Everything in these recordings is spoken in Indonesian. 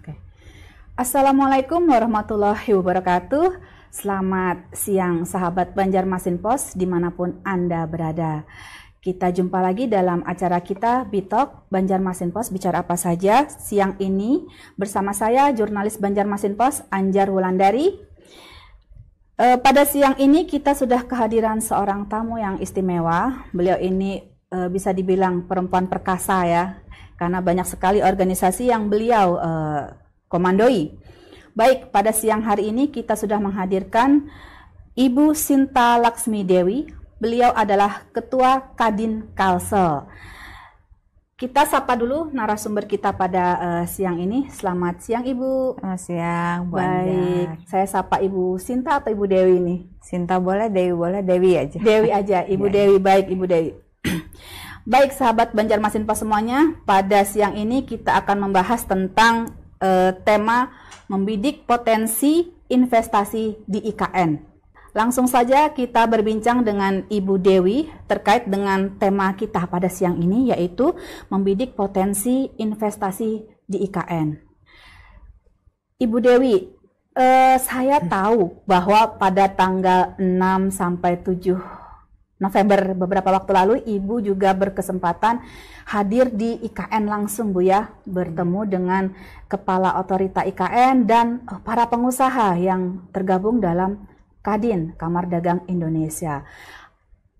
Oke. Okay. Assalamualaikum warahmatullahi wabarakatuh. Selamat siang sahabat Banjarmasin Pos dimanapun Anda berada. Kita jumpa lagi dalam acara kita Bitok Banjarmasin Pos bicara apa saja siang ini bersama saya jurnalis Banjarmasin Pos Anjar Wulandari. Eh, pada siang ini kita sudah kehadiran seorang tamu yang istimewa. Beliau ini uh, bisa dibilang perempuan perkasa ya, karena banyak sekali organisasi yang beliau uh, komandoi. Baik, pada siang hari ini kita sudah menghadirkan Ibu Sinta Laksmi Dewi. Beliau adalah Ketua Kadin Kalsel. Kita sapa dulu narasumber kita pada uh, siang ini. Selamat siang Ibu. Selamat siang Bu Baik, Anjar. saya sapa Ibu Sinta atau Ibu Dewi ini? Sinta boleh, Dewi boleh, Dewi aja. Dewi aja, Ibu ya. Dewi. Baik, Ibu Dewi. Baik sahabat Banjarmasin Pas semuanya, pada siang ini kita akan membahas tentang eh, tema membidik potensi investasi di IKN. Langsung saja kita berbincang dengan Ibu Dewi terkait dengan tema kita pada siang ini yaitu membidik potensi investasi di IKN. Ibu Dewi, eh, saya tahu bahwa pada tanggal 6 sampai 7 November beberapa waktu lalu Ibu juga berkesempatan hadir di IKN langsung Bu ya, bertemu dengan kepala otorita IKN dan eh, para pengusaha yang tergabung dalam Kadin, Kamar Dagang Indonesia.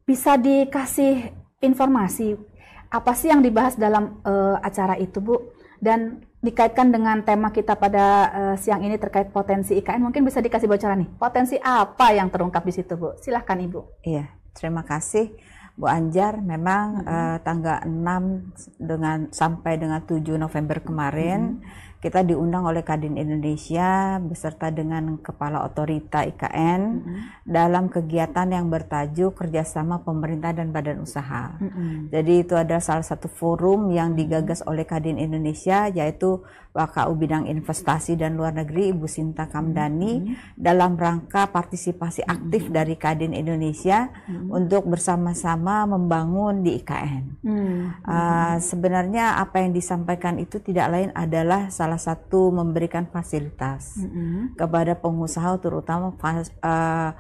Bisa dikasih informasi apa sih yang dibahas dalam uh, acara itu Bu? Dan dikaitkan dengan tema kita pada uh, siang ini terkait potensi IKN, mungkin bisa dikasih bocoran nih. Potensi apa yang terungkap di situ, Bu? Silahkan Ibu. Iya, Terima kasih Bu Anjar. Memang mm -hmm. uh, tanggal 6 dengan sampai dengan 7 November kemarin mm -hmm kita diundang oleh Kadin Indonesia beserta dengan Kepala Otorita IKN mm -hmm. dalam kegiatan yang bertajuk kerjasama pemerintah dan badan usaha. Mm -hmm. Jadi itu adalah salah satu forum yang digagas oleh Kadin Indonesia yaitu WKU Bidang Investasi dan Luar Negeri Ibu Sinta Kamdani mm -hmm. dalam rangka partisipasi aktif mm -hmm. dari Kadin Indonesia mm -hmm. untuk bersama-sama membangun di IKN. Mm -hmm. uh, ah, sebenarnya apa yang disampaikan itu tidak lain adalah salah salah satu memberikan fasilitas mm-hmm. kepada pengusaha terutama uh, uh,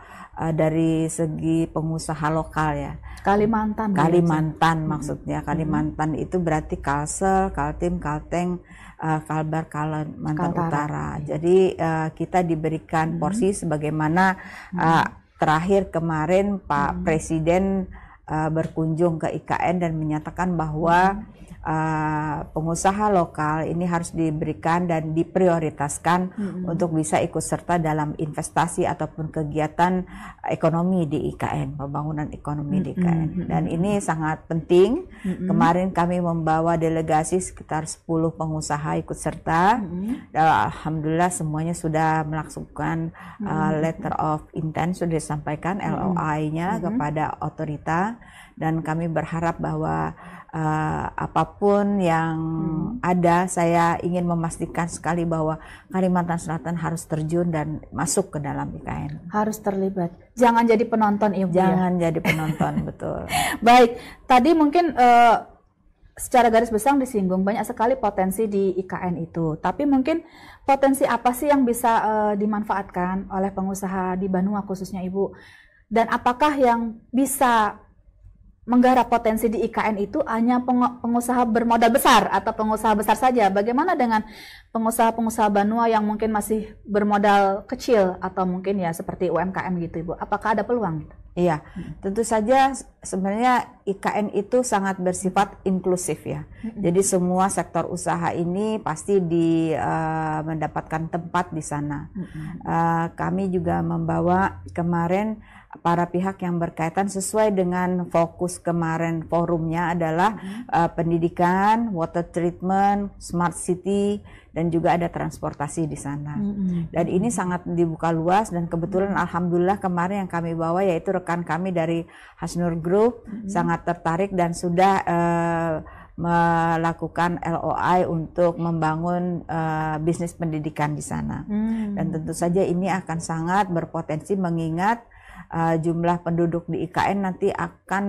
dari segi pengusaha lokal ya Kalimantan ya, Kalimantan ya, maksudnya mm-hmm. Kalimantan itu berarti Kalsel Kaltim Kalteng uh, Kalbar Kalimantan Kaltara. Utara iya. jadi uh, kita diberikan mm-hmm. porsi sebagaimana mm-hmm. terakhir kemarin Pak mm-hmm. Presiden berkunjung ke IKN dan menyatakan bahwa uh, pengusaha lokal ini harus diberikan dan diprioritaskan hmm. untuk bisa ikut serta dalam investasi ataupun kegiatan ekonomi di IKN, pembangunan ekonomi hmm. di IKN. Dan ini sangat penting. Hmm. Kemarin kami membawa delegasi sekitar 10 pengusaha ikut serta. Hmm. Alhamdulillah semuanya sudah melakukan uh, eh, letter of intent sudah disampaikan LOI-nya kepada otorita dan kami berharap bahwa uh, eh, apapun apapun yang hmm. ada, saya ingin memastikan sekali bahwa Kalimantan Selatan harus terjun dan masuk ke dalam IKN. Harus terlibat. Jangan jadi penonton, Ibu. Ya. Jangan ya? jadi penonton, betul. Baik, tadi mungkin uh, secara garis besar disinggung banyak sekali potensi di IKN itu. Tapi mungkin potensi apa sih yang bisa uh, dimanfaatkan oleh pengusaha di Banua khususnya Ibu? Dan apakah yang bisa menggarap potensi di IKN itu hanya pengusaha bermodal besar atau pengusaha besar saja. Bagaimana dengan pengusaha-pengusaha Banua yang mungkin masih bermodal kecil atau mungkin ya seperti UMKM gitu, Ibu? Apakah ada peluang? Gitu? Iya, hmm. tentu saja sebenarnya IKN itu sangat bersifat inklusif ya. Hmm. Jadi semua sektor usaha ini pasti di uh, mendapatkan tempat di sana. Uh, kami juga membawa kemarin para pihak yang berkaitan sesuai dengan fokus kemarin forumnya adalah uh, pendidikan, water treatment, smart city dan juga ada transportasi di sana. Hmm. Dan ini sangat dibuka luas dan kebetulan hmm. alhamdulillah kemarin yang kami bawa yaitu rekan kami dari Hasnur Group hmm. sangat tertarik dan sudah uh, melakukan LOI untuk membangun uh, bisnis pendidikan di sana. Hmm. Dan tentu saja ini akan sangat berpotensi mengingat uh, jumlah penduduk di IKN nanti akan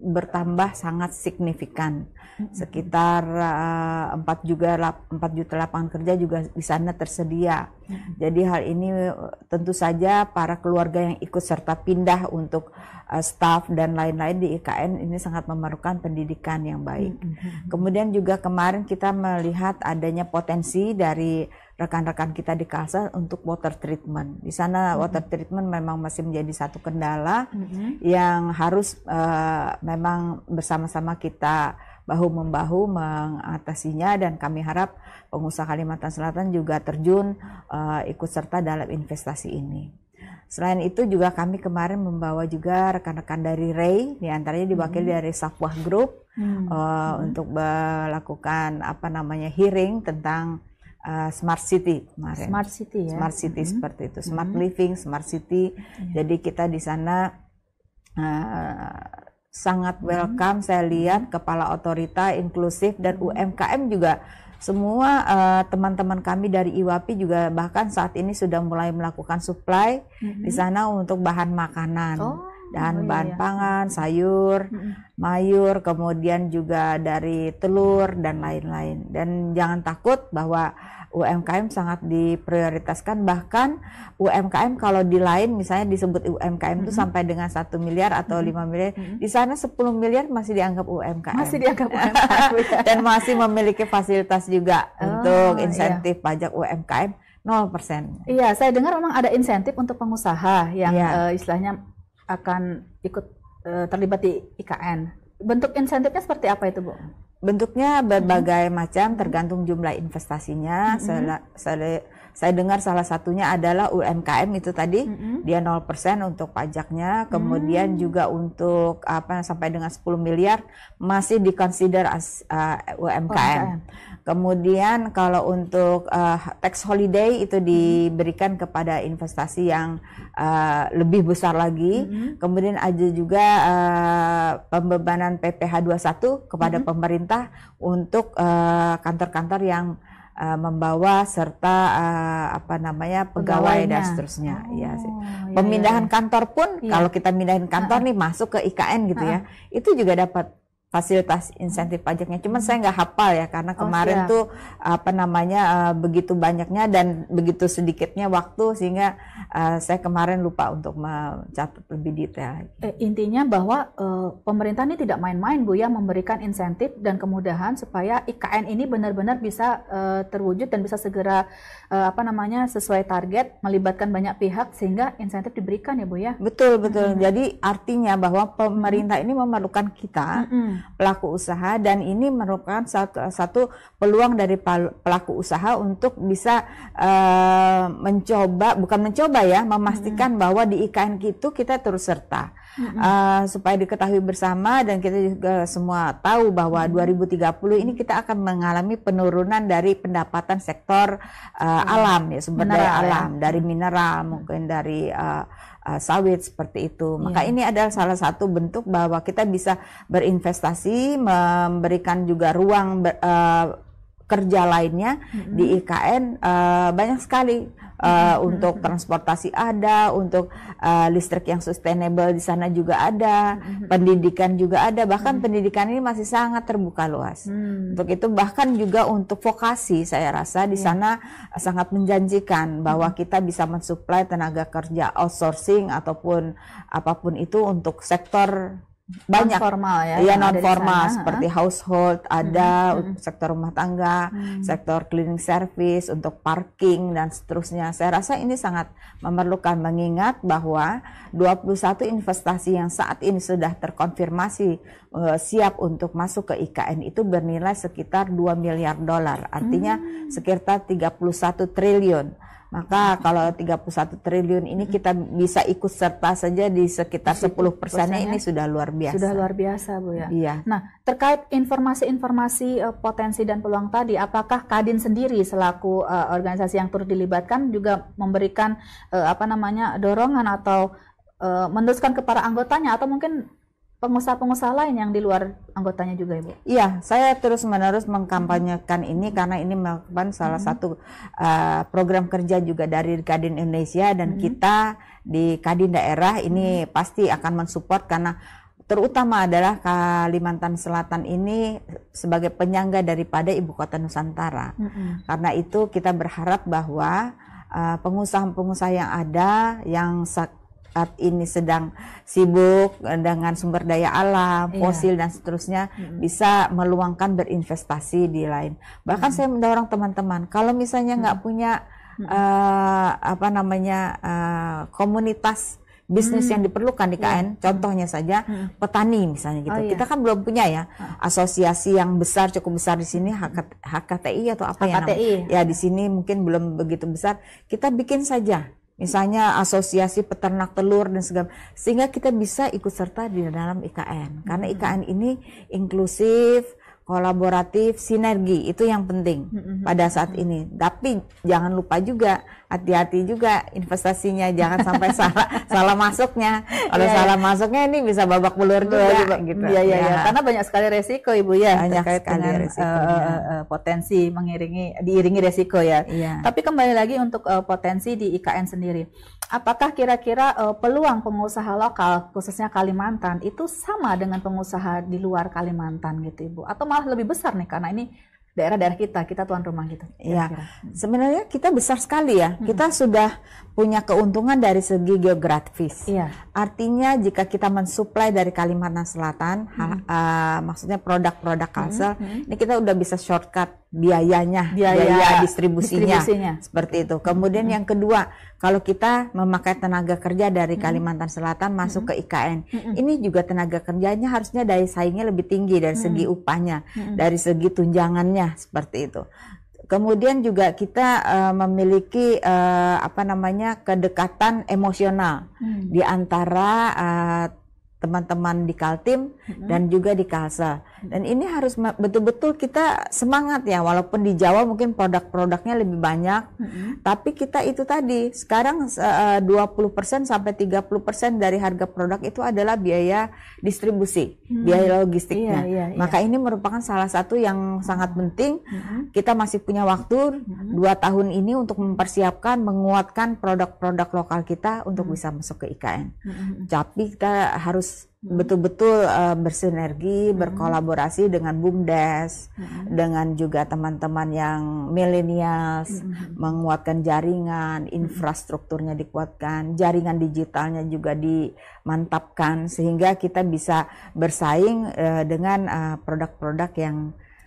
bertambah sangat signifikan sekitar eh, empat 4 juga empat juta lapangan kerja juga di sana tersedia. Jadi hal ini eh, tentu saja para keluarga yang ikut serta pindah untuk uh, staf dan lain-lain di IKN ini sangat memerlukan pendidikan yang baik. Kemudian juga kemarin kita melihat adanya potensi dari rekan-rekan kita di Kalsel untuk water treatment. Di sana mm -hmm. water treatment memang masih menjadi satu kendala mm -hmm. yang harus uh, memang bersama-sama kita bahu membahu mengatasinya dan kami harap pengusaha Kalimantan Selatan juga terjun uh, ikut serta dalam investasi ini. Selain itu juga kami kemarin membawa juga rekan-rekan dari Ray, diantaranya diwakili hmm. dari Safwah Group hmm. Uh, hmm. untuk melakukan apa namanya hearing tentang uh, smart city kemarin. Smart city ya. Smart city mm -hmm. seperti itu, smart mm -hmm. living, smart city. Mm Jadi kita di sana uh, sangat mm-hmm. welcome mm -hmm. saya mm-hmm. lihat kepala otorita inklusif dan mm -hmm. UMKM juga semua eh, teman-teman uh, kami dari IWAPI juga bahkan saat ini sudah mulai melakukan supply mm -hmm. di sana untuk bahan makanan. Oh dan oh, iya. bahan pangan, sayur, hmm. mayur, kemudian juga dari telur dan lain-lain. Dan jangan takut bahwa UMKM sangat diprioritaskan bahkan UMKM kalau di lain misalnya disebut UMKM itu mm -hmm. sampai dengan satu miliar atau lima mm -hmm. miliar mm -hmm. di sana 10 miliar masih dianggap UMKM masih dianggap UMKM iya. dan masih memiliki fasilitas juga oh, untuk iya. insentif iya. pajak UMKM 0%. Iya, saya dengar memang ada insentif untuk pengusaha yang iya. uh, istilahnya akan ikut uh, terlibat di IKN. Bentuk insentifnya seperti apa itu, Bu? Bentuknya berbagai mm -hmm. macam tergantung jumlah investasinya. Mm -hmm. Sel saya dengar salah satunya adalah UMKM itu tadi mm-hmm. dia 0% untuk pajaknya, kemudian mm. juga untuk apa sampai dengan 10 miliar masih dikonsider uh, UMKM. okay. Kemudian kalau untuk uh, tax holiday itu diberikan kepada investasi yang uh, lebih besar lagi. Mm-hmm. Kemudian ada juga uh, pembebanan PPh 21 kepada mm-hmm. pemerintah untuk uh, kantor -kantor yang uh, membawa serta uh, apa namanya pegawai dan seterusnya. Iya oh, ya sih. Iya, Pemindahan iya, iya. kantor pun iya. kalau kita pindahin kantor uh -uh. nih masuk ke IKN gitu uh -uh. ya, itu juga dapat fasilitas insentif pajaknya. Cuman saya nggak hafal ya karena oh, kemarin oh, tuh apa namanya uh, begitu banyaknya dan begitu sedikitnya waktu sehingga uh, saya kemarin lupa untuk mencatat lebih detail. Eh, intinya bahwa uh, pemerintah ini tidak main-main Bu ya memberikan insentif dan kemudahan supaya IKN ini benar-benar bisa uh, terwujud dan bisa segera uh, apa namanya sesuai target melibatkan banyak pihak sehingga insentif diberikan ya Bu ya. Betul betul. Hmm. Jadi artinya bahwa pemerintah hmm. ini memerlukan kita hmm pelaku usaha dan ini merupakan satu, satu peluang dari pelaku usaha untuk bisa uh, mencoba bukan mencoba ya memastikan hmm. bahwa di IKN itu kita terus serta uh, supaya diketahui bersama dan kita juga semua tahu bahwa 2030 ini kita akan mengalami penurunan dari pendapatan sektor uh, hmm. alam ya sumber daya ya. alam ya. dari mineral mungkin dari uh, sawit seperti itu. Iya. Maka yeah. ini adalah salah satu bentuk bahwa kita bisa berinvestasi memberikan juga ruang ber, uh, kerja lainnya mm-hmm. di IKN uh, eh, banyak sekali uh, mm-hmm. untuk transportasi ada, untuk uh, listrik yang sustainable di sana juga ada, mm-hmm. pendidikan juga ada, bahkan mm-hmm. pendidikan ini masih sangat terbuka luas. Mm-hmm. Untuk itu bahkan juga untuk vokasi saya rasa di iya. sana yeah. sangat menjanjikan bahwa kita bisa mensuplai tenaga kerja outsourcing ataupun apapun itu untuk sektor banyak non formal ya iya non formal seperti household ada hmm, hmm, hmm. sektor rumah tangga hmm. sektor cleaning service untuk parking dan seterusnya saya rasa ini sangat memerlukan mengingat bahwa 21 investasi yang saat ini sudah terkonfirmasi uh, siap untuk masuk ke IKN itu bernilai sekitar 2 miliar dolar artinya hmm. sekitar 31 triliun maka kalau 31 triliun ini hmm. kita bisa ikut serta saja di sekitar 10 persennya ini sudah luar biasa. Sudah luar biasa Bu ya. Iya. Nah terkait informasi-informasi uh, potensi dan peluang tadi, apakah Kadin sendiri selaku uh, organisasi yang turut dilibatkan juga memberikan uh, apa namanya dorongan atau uh, meneruskan kepada anggotanya atau mungkin pengusaha-pengusaha lain yang di luar anggotanya juga ibu. Iya, saya terus menerus mengkampanyekan ini karena ini merupakan salah hmm. satu uh, program kerja juga dari Kadin Indonesia dan hmm. kita di Kadin daerah ini hmm. pasti akan mensupport karena terutama adalah Kalimantan Selatan ini sebagai penyangga daripada ibu kota Nusantara. Hmm. Karena itu kita berharap bahwa eh, pengusaha-pengusaha yang ada yang saat ini sedang sibuk dengan sumber daya alam, iya. fosil dan seterusnya mm bisa meluangkan berinvestasi di lain. Bahkan mm saya mendorong teman-teman kalau misalnya nggak mm punya mm uh, apa namanya uh, komunitas bisnis hmm. yang diperlukan di iya. KN. Yeah. Contohnya saja hmm. petani misalnya gitu. Oh, yeah. Kita kan belum punya ya ah. asosiasi yang besar cukup besar di sini HKTI atau apa HKTI. ya namanya. Ya di iya. sini mungkin belum begitu besar. Kita bikin saja misalnya asosiasi peternak telur dan segala sehingga kita bisa ikut serta di dalam IKN karena IKN ini inklusif kolaboratif, sinergi itu yang penting mm-hmm. pada saat ini. Tapi jangan lupa juga hati-hati juga investasinya jangan sampai salah salah masuknya. Kalau yeah, iya. salah yeah. masuknya ini bisa babak belur juga, juga gitu. Iya yeah, iya yeah, yeah. karena banyak sekali resiko Ibu ya banyak terkait sekali dengan uh, uh, potensi mengiringi diiringi resiko ya. Yeah. Tapi kembali lagi untuk uh, potensi di IKN sendiri apakah kira-kira uh, peluang pengusaha lokal khususnya Kalimantan itu sama dengan pengusaha di luar Kalimantan gitu Ibu atau malah lebih besar nih karena ini daerah-daerah kita kita tuan rumah gitu. Iya. Hmm. Sebenarnya kita besar sekali ya. Hmm. Kita sudah punya keuntungan dari segi geografis. Iya. Artinya jika kita mensuplai dari Kalimantan Selatan, hmm. uh, maksudnya produk-produk hmm. kalsel, hmm. hmm. ini kita udah bisa shortcut biayanya, biaya, biaya distribusinya, distribusinya seperti itu. Kemudian -hmm. yang kedua, kalau kita memakai tenaga kerja dari Kalimantan Selatan masuk -hmm. ke IKN, -hmm. ini juga tenaga kerjanya harusnya daya saingnya lebih tinggi dari -hmm. segi upahnya, -hmm. dari segi tunjangannya seperti itu. Kemudian juga kita uh, memiliki uh, apa namanya kedekatan emosional hmm. di antara uh, teman-teman di Kaltim mm-hmm. dan juga di Kasa Dan ini harus betul-betul kita semangat ya, walaupun di Jawa mungkin produk-produknya lebih banyak, mm-hmm. tapi kita itu tadi sekarang eh, uh, 20% sampai 30% dari harga produk itu adalah biaya distribusi, mm-hmm. biaya logistiknya. Iya, iya, iya. Maka ini merupakan salah satu yang sangat penting. Mm-hmm. Kita masih punya waktu dua mm-hmm. tahun ini untuk mempersiapkan, menguatkan produk-produk lokal kita untuk mm-hmm. bisa masuk ke IKN. Mm-hmm. Tapi kita harus Hmm. betul-betul uh, bersinergi, hmm. berkolaborasi dengan BUMDes, hmm. dengan juga teman-teman yang milenials, hmm. menguatkan jaringan, hmm. infrastrukturnya dikuatkan, jaringan digitalnya juga dimantapkan sehingga kita bisa bersaing uh, dengan eh, produk-produk uh, yang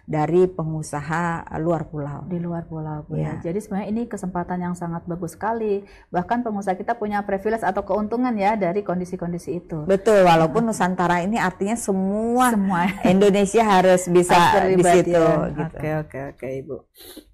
dari pengusaha luar pulau. Di luar pulau, Bu. Ya. Iya. Jadi sebenarnya ini kesempatan yang sangat bagus sekali. Bahkan pengusaha kita punya privilege atau keuntungan ya dari kondisi-kondisi itu. Betul, walaupun nah. Nusantara ini artinya semua, semua. Indonesia harus bisa di situ. Ya. Gitu. Oke, oke, oke, Ibu.